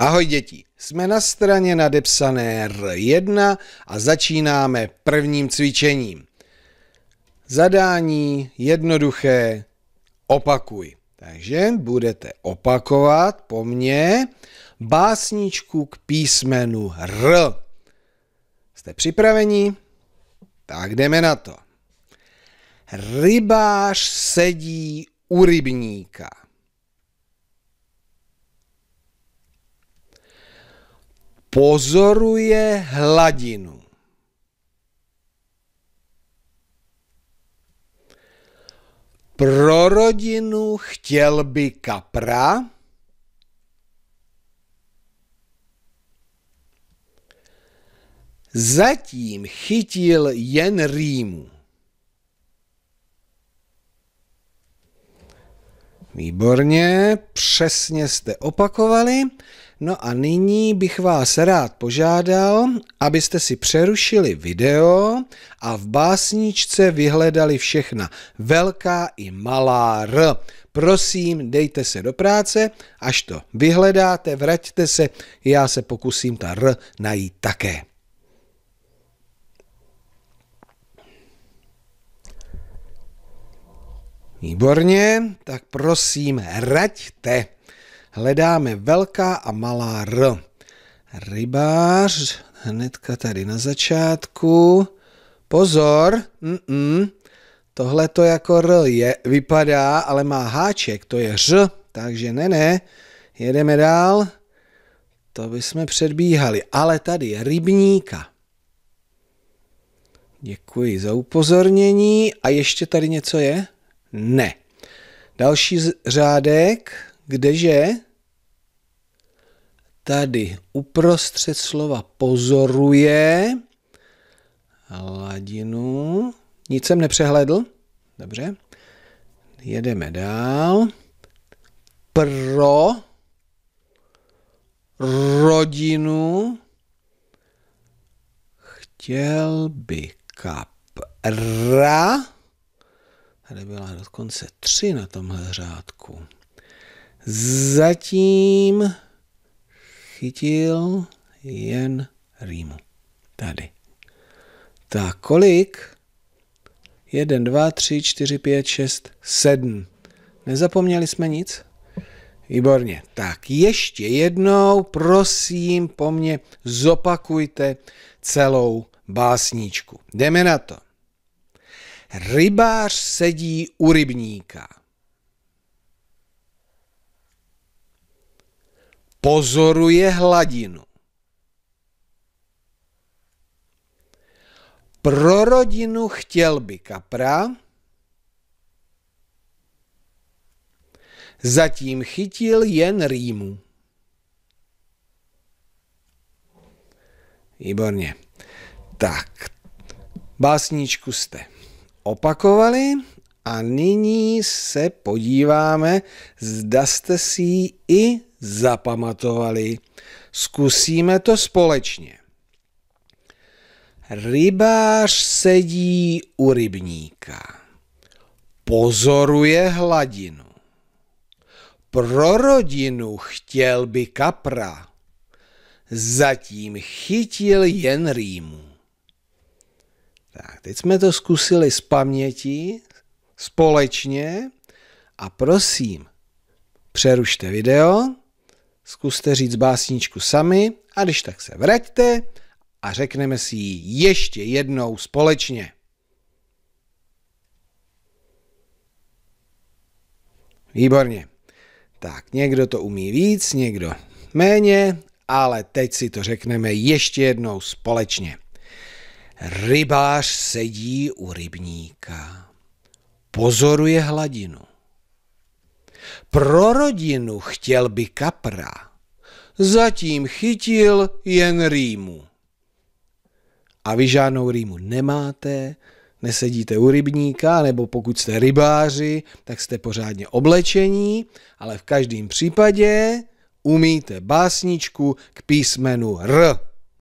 Ahoj děti, jsme na straně nadepsané R1 a začínáme prvním cvičením. Zadání jednoduché, opakuj. Takže budete opakovat po mně básničku k písmenu R. Jste připraveni? Tak jdeme na to. Rybář sedí u rybníka. pozoruje hladinu. Pro rodinu chtěl by kapra, zatím chytil jen rýmu. Výborně, přesně jste opakovali. No a nyní bych vás rád požádal, abyste si přerušili video a v básničce vyhledali všechna velká i malá R. Prosím, dejte se do práce, až to vyhledáte, vraťte se, já se pokusím ta R najít také. Výborně, tak prosím, raďte hledáme velká a malá R. Rybář, hnedka tady na začátku. Pozor, mm-mm. tohle to jako R je, vypadá, ale má háček, to je Ř, takže ne, ne, jedeme dál. To bychom předbíhali, ale tady je rybníka. Děkuji za upozornění. A ještě tady něco je? Ne. Další řádek, kdeže? tady uprostřed slova pozoruje hladinu. Nic jsem nepřehledl? Dobře. Jedeme dál. Pro rodinu chtěl by kapra. Tady byla dokonce tři na tomhle řádku. Zatím chytil jen rýmu. Tady. Tak kolik? 1, 2, 3, 4, 5, 6, 7. Nezapomněli jsme nic? Výborně. Tak ještě jednou, prosím, po mně zopakujte celou básničku. Jdeme na to. Rybář sedí u rybníka. pozoruje hladinu. Pro rodinu chtěl by kapra, zatím chytil jen rýmu. Výborně. Tak, básničku jste opakovali a nyní se podíváme, zda jste si ji i zapamatovali. Zkusíme to společně. Rybář sedí u rybníka. Pozoruje hladinu. Pro rodinu chtěl by kapra. Zatím chytil jen rýmu. Tak, teď jsme to zkusili z paměti, společně. A prosím, přerušte video zkuste říct básničku sami a když tak se vraťte a řekneme si ji ještě jednou společně. Výborně. Tak, někdo to umí víc, někdo méně, ale teď si to řekneme ještě jednou společně. Rybář sedí u rybníka, pozoruje hladinu. Pro rodinu chtěl by kapra, zatím chytil jen rýmu. A vy žádnou rýmu nemáte, nesedíte u rybníka, nebo pokud jste rybáři, tak jste pořádně oblečení, ale v každém případě umíte básničku k písmenu R.